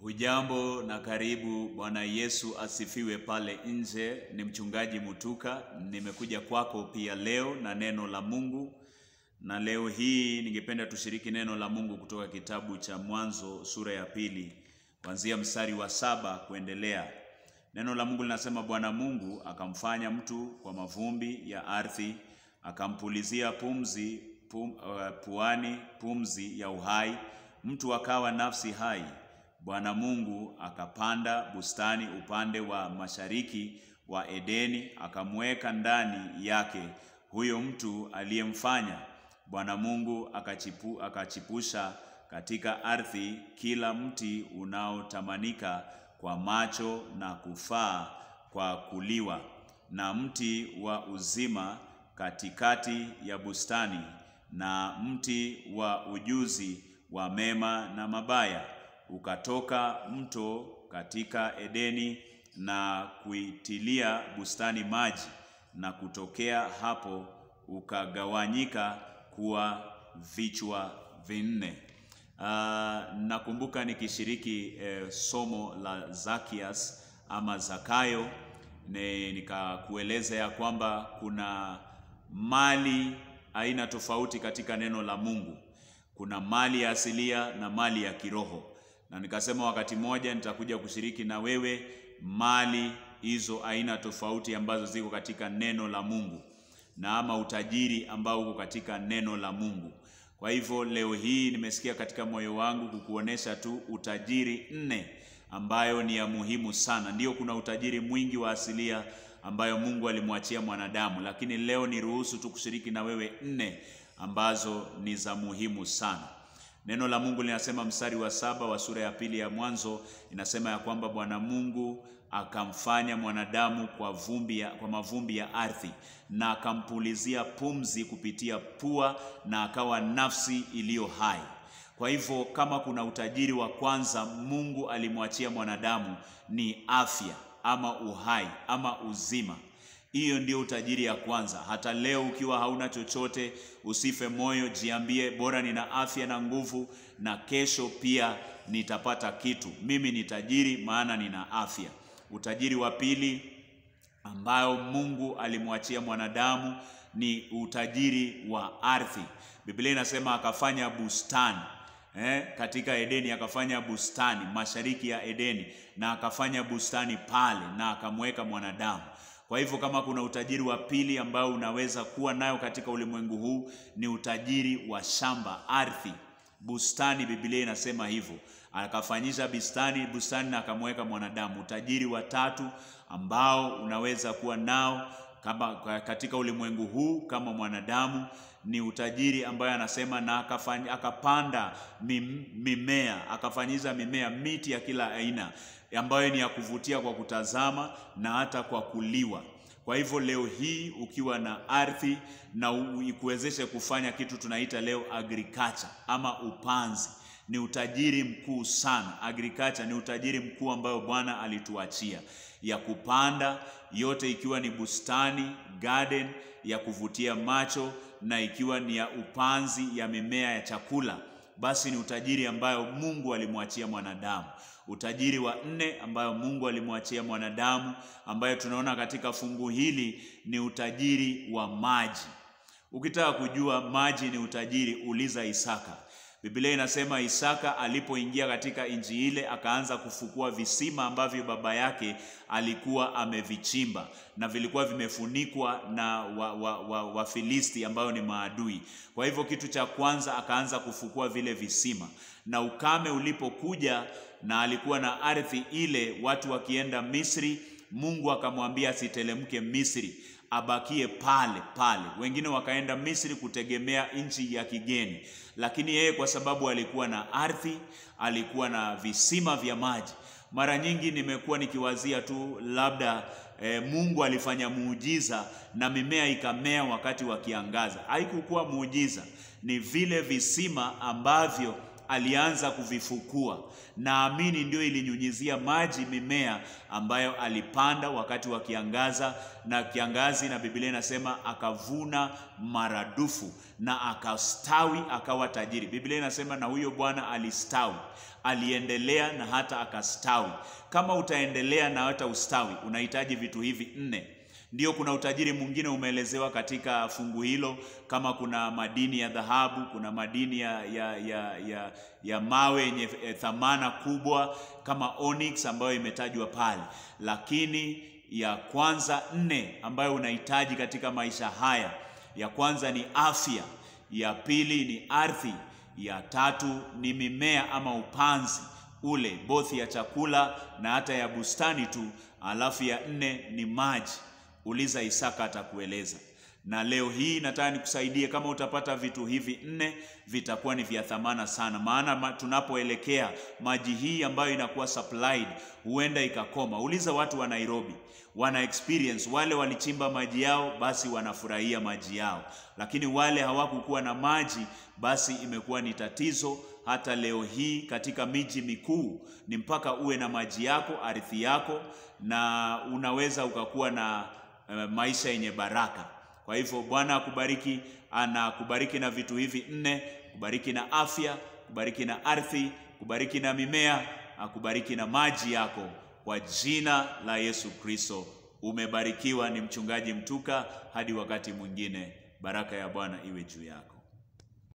Hujambo na karibu. Bwana Yesu asifiwe. Pale nje ni mchungaji Mutuka, nimekuja kwako pia leo na neno la Mungu, na leo hii ningependa tushiriki neno la Mungu kutoka kitabu cha Mwanzo sura ya pili kuanzia mstari wa saba kuendelea. Neno la Mungu linasema, Bwana Mungu akamfanya mtu kwa mavumbi ya ardhi, akampulizia pumzi pum, uh, puani pumzi ya uhai, mtu akawa nafsi hai Bwana Mungu akapanda bustani upande wa mashariki wa Edeni, akamweka ndani yake huyo mtu aliyemfanya. Bwana Mungu akachipu, akachipusha katika ardhi kila mti unaotamanika kwa macho na kufaa kwa kuliwa, na mti wa uzima katikati ya bustani, na mti wa ujuzi wa mema na mabaya ukatoka mto katika Edeni na kuitilia bustani maji, na kutokea hapo ukagawanyika kuwa vichwa vinne. Uh, nakumbuka nikishiriki eh, somo la Zakias ama Zakayo ne, nikakueleza ya kwamba kuna mali aina tofauti katika neno la Mungu. Kuna mali ya asilia na mali ya kiroho na nikasema wakati mmoja nitakuja kushiriki na wewe mali hizo aina tofauti ambazo ziko katika neno la Mungu na ama utajiri ambao uko katika neno la Mungu. Kwa hivyo leo hii nimesikia katika moyo wangu kukuonesha tu utajiri nne ambayo ni ya muhimu sana. Ndiyo, kuna utajiri mwingi wa asilia ambayo Mungu alimwachia mwanadamu, lakini leo niruhusu tu kushiriki na wewe nne ambazo ni za muhimu sana. Neno la Mungu linasema mstari wa saba wa sura ya pili ya Mwanzo inasema ya kwamba Bwana Mungu akamfanya mwanadamu kwa vumbi ya, kwa mavumbi ya ardhi na akampulizia pumzi kupitia pua na akawa nafsi iliyo hai. Kwa hivyo kama kuna utajiri wa kwanza Mungu alimwachia mwanadamu ni afya ama uhai ama uzima. Hiyo ndio utajiri ya kwanza. Hata leo ukiwa hauna chochote, usife moyo, jiambie bora nina afya na nguvu, na kesho pia nitapata kitu. Mimi ni tajiri maana nina afya. Utajiri wa pili ambayo Mungu alimwachia mwanadamu ni utajiri wa ardhi. Biblia inasema akafanya bustani eh, katika Edeni akafanya bustani mashariki ya Edeni, na akafanya bustani pale, na akamweka mwanadamu. Kwa hivyo kama kuna utajiri wa pili ambao unaweza kuwa nayo katika ulimwengu huu ni utajiri wa shamba, ardhi, bustani. Biblia inasema hivyo, akafanyisha bustani bustani na akamweka mwanadamu. Utajiri wa tatu ambao unaweza kuwa nao kama katika ulimwengu huu kama mwanadamu ni utajiri ambaye anasema na akafanya, akapanda mim, mimea akafanyiza mimea miti ya kila aina ambayo ni ya kuvutia kwa kutazama na hata kwa kuliwa. Kwa hivyo leo hii ukiwa na ardhi na ikuwezeshe kufanya kitu tunaita leo agriculture ama upanzi, ni utajiri mkuu sana. Agriculture ni utajiri mkuu ambayo Bwana alituachia ya kupanda yote, ikiwa ni bustani garden ya kuvutia macho na ikiwa ni ya upanzi ya mimea ya chakula, basi ni utajiri ambayo Mungu alimwachia mwanadamu. Utajiri wa nne ambayo Mungu alimwachia mwanadamu, ambayo tunaona katika fungu hili ni utajiri wa maji. Ukitaka kujua maji ni utajiri, uliza Isaka. Biblia inasema Isaka alipoingia katika nchi ile akaanza kufukua visima ambavyo baba yake alikuwa amevichimba na vilikuwa vimefunikwa na Wafilisti wa, wa, wa ambayo ni maadui. Kwa hivyo kitu cha kwanza akaanza kufukua vile visima, na ukame ulipokuja na alikuwa na ardhi ile, watu wakienda Misri, Mungu akamwambia asitelemke Misri abakie pale pale. Wengine wakaenda Misri kutegemea nchi ya kigeni, lakini yeye kwa sababu alikuwa na ardhi, alikuwa na visima vya maji. Mara nyingi nimekuwa nikiwazia tu labda E, Mungu alifanya muujiza na mimea ikamea wakati wa kiangaza. Haikukuwa muujiza, ni vile visima ambavyo alianza kuvifukua. Naamini ndio ilinyunyizia maji mimea ambayo alipanda wakati wa kiangaza na kiangazi, na Biblia inasema akavuna maradufu na akastawi akawa tajiri. Biblia inasema na huyo bwana alistawi, aliendelea na hata akastawi. Kama utaendelea na hata ustawi, unahitaji vitu hivi nne. Ndio, kuna utajiri mwingine umeelezewa katika fungu hilo, kama kuna madini ya dhahabu, kuna madini ya, ya, ya, ya, ya mawe yenye eh, thamana kubwa kama onyx ambayo imetajwa pale, lakini ya kwanza nne ambayo unahitaji katika maisha haya, ya kwanza ni afya, ya pili ni ardhi, ya tatu ni mimea ama upanzi ule both ya chakula na hata ya bustani tu, alafu ya nne ni maji uliza Isaka atakueleza. Na leo hii nataka nikusaidie, kama utapata vitu hivi nne, vitakuwa ni vya thamana sana, maana ma, tunapoelekea maji hii ambayo inakuwa supplied huenda ikakoma. Uliza watu wa Nairobi, wana experience. Wale walichimba maji yao, basi wanafurahia maji yao, lakini wale hawakukuwa na maji, basi imekuwa ni tatizo. Hata leo hii katika miji mikuu ni mpaka uwe na maji yako, ardhi yako, na unaweza ukakuwa na Eh, maisha yenye baraka. Kwa hivyo Bwana akubariki, anakubariki na vitu hivi nne, kubariki na afya, kubariki na ardhi, kubariki na mimea, akubariki na maji yako kwa jina la Yesu Kristo. Umebarikiwa. Ni mchungaji Mtuka, hadi wakati mwingine, baraka ya Bwana iwe juu yako.